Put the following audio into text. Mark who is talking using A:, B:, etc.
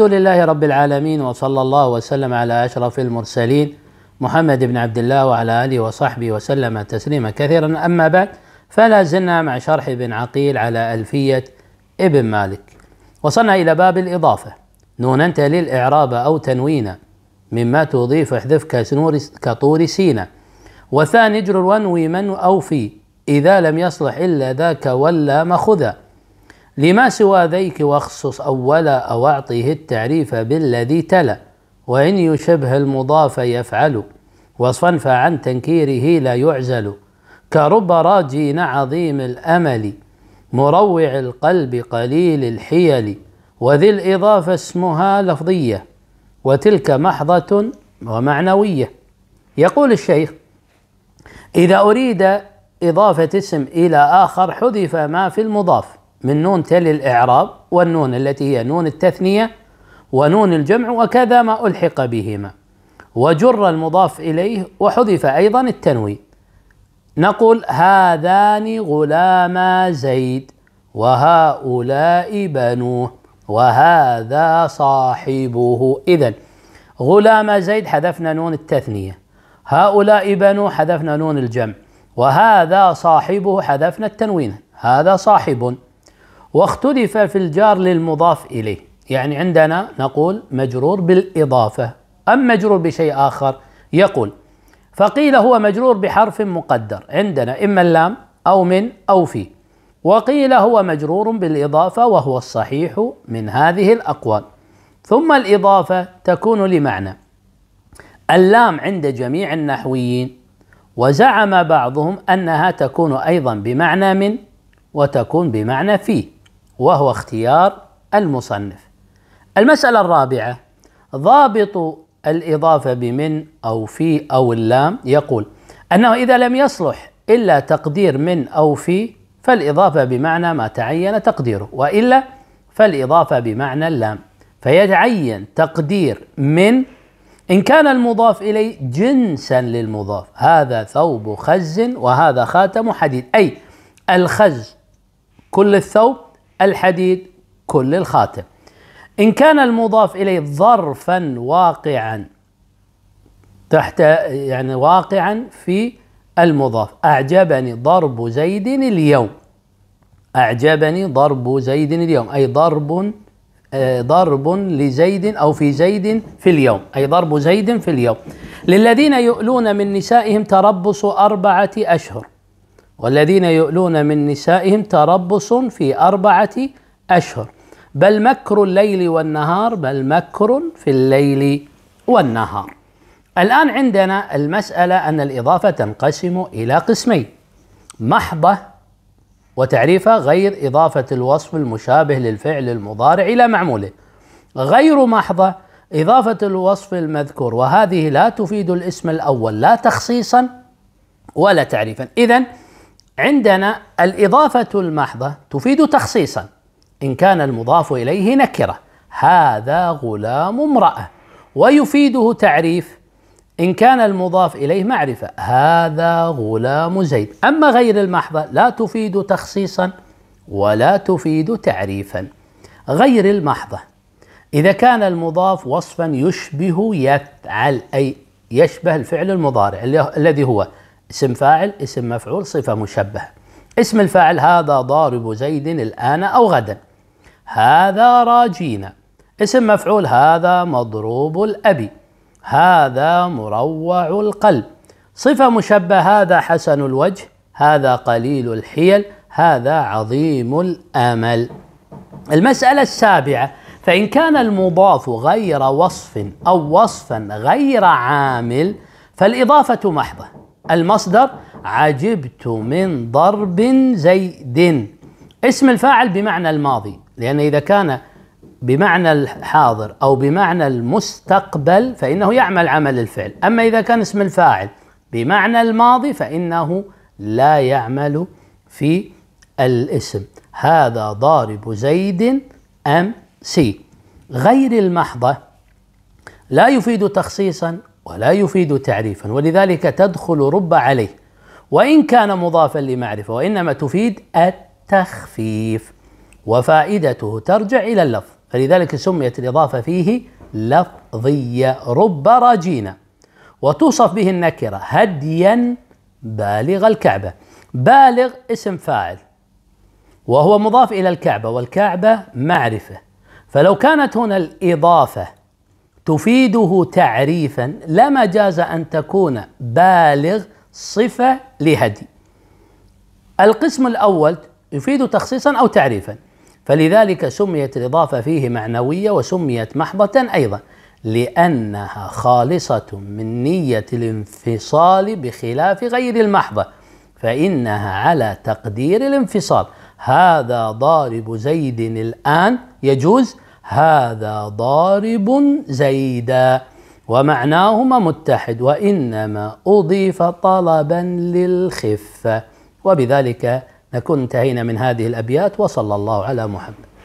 A: الحمد لله رب العالمين وصلى الله وسلم على أشرف المرسلين محمد بن عبد الله وعلى آله وصحبه وسلم تسليما كثيرا أما بعد فلا زلنا مع شرح ابن عقيل على ألفية ابن مالك وصلنا إلى باب الإضافة نون أنت للإعراب أو تنوين مما تضيف احذف كطور سينا وثاني اجر وانوي من أو في إذا لم يصلح إلا ذاك ولا مخذا لما سوى ذيك واخصص أولا أو أعطيه التعريف بالذي تلا وإن يشبه المضاف يفعل وصنف عن تنكيره لا يعزل كرب راجين عظيم الأمل مروع القلب قليل الحيل وذي الإضافة اسمها لفظية وتلك محضة ومعنوية يقول الشيخ إذا أريد إضافة اسم إلى آخر حذف ما في المضاف من نون تل الإعراب والنون التي هي نون التثنية ونون الجمع وكذا ما ألحق بهما وجر المضاف إليه وحذف أيضا التنوين نقول هذان غلاما زيد وهؤلاء بنوه وهذا صاحبه إذا غلام زيد حذفنا نون التثنية هؤلاء بنو حذفنا نون الجمع وهذا صاحبه حذفنا التنوين هذا صاحب واختلف في الجار للمضاف إليه يعني عندنا نقول مجرور بالإضافة أم مجرور بشيء آخر يقول فقيل هو مجرور بحرف مقدر عندنا إما اللام أو من أو في وقيل هو مجرور بالإضافة وهو الصحيح من هذه الأقوال ثم الإضافة تكون لمعنى اللام عند جميع النحويين وزعم بعضهم أنها تكون أيضا بمعنى من وتكون بمعنى فيه وهو اختيار المصنف المسألة الرابعة ضابط الإضافة بمن أو في أو اللام يقول أنه إذا لم يصلح إلا تقدير من أو في فالإضافة بمعنى ما تعين تقديره وإلا فالإضافة بمعنى اللام فيتعين تقدير من إن كان المضاف إليه جنسا للمضاف هذا ثوب خز وهذا خاتم حديد أي الخز كل الثوب الحديد كل الخاتم إن كان المضاف إليه ظرفا واقعا تحت يعني واقعا في المضاف أعجبني ضرب زيد اليوم أعجبني ضرب زيد اليوم أي ضرب آه، ضرب لزيد أو في زيد في اليوم أي ضرب زيد في اليوم للذين يؤلون من نسائهم تربص أربعة أشهر والذين يؤلون من نسائهم تربص في أربعة أشهر بل مكر الليل والنهار بل مكر في الليل والنهار الآن عندنا المسألة أن الإضافة تنقسم إلى قسمين محضة وتعريفها غير إضافة الوصف المشابه للفعل المضارع إلى معموله غير محضة إضافة الوصف المذكور وهذه لا تفيد الاسم الأول لا تخصيصا ولا تعريفا إذا عندنا الإضافة المحضة تفيد تخصيصا إن كان المضاف إليه نكرة هذا غلام امرأة ويفيده تعريف إن كان المضاف إليه معرفة هذا غلام زيد أما غير المحضة لا تفيد تخصيصا ولا تفيد تعريفا غير المحضة إذا كان المضاف وصفا يشبه يفعل أي يشبه الفعل المضارع الذي هو اسم فاعل اسم مفعول صفة مشبهة اسم الفاعل هذا ضارب زيد الآن أو غدا هذا راجينا اسم مفعول هذا مضروب الأبي هذا مروع القلب صفة مشبهة هذا حسن الوجه هذا قليل الحيل هذا عظيم الأمل المسألة السابعة فإن كان المضاف غير وصف أو وصفا غير عامل فالإضافة محضة المصدر عجبت من ضرب زيد اسم الفاعل بمعنى الماضي لأن إذا كان بمعنى الحاضر أو بمعنى المستقبل فإنه يعمل عمل الفعل أما إذا كان اسم الفاعل بمعنى الماضي فإنه لا يعمل في الاسم هذا ضارب زيد أم سي غير المحضة لا يفيد تخصيصا ولا يفيد تعريفا ولذلك تدخل رب عليه وإن كان مضافا لمعرفة وإنما تفيد التخفيف وفائدته ترجع إلى اللفظ فلذلك سميت الإضافة فيه لفظية رب راجينا وتوصف به النكرة هديا بالغ الكعبة بالغ اسم فاعل وهو مضاف إلى الكعبة والكعبة معرفة فلو كانت هنا الإضافة تفيده تعريفا لا مجاز أن تكون بالغ صفة لهدي القسم الأول يفيد تخصيصا أو تعريفا فلذلك سميت الإضافة فيه معنوية وسميت محضة أيضا لأنها خالصة من نية الانفصال بخلاف غير المحضة فإنها على تقدير الانفصال هذا ضارب زيد الآن يجوز هذا ضارب زيدا ومعناهما متحد وإنما أضيف طلبا للخفة وبذلك نكون انتهينا من هذه الأبيات وصلى الله على محمد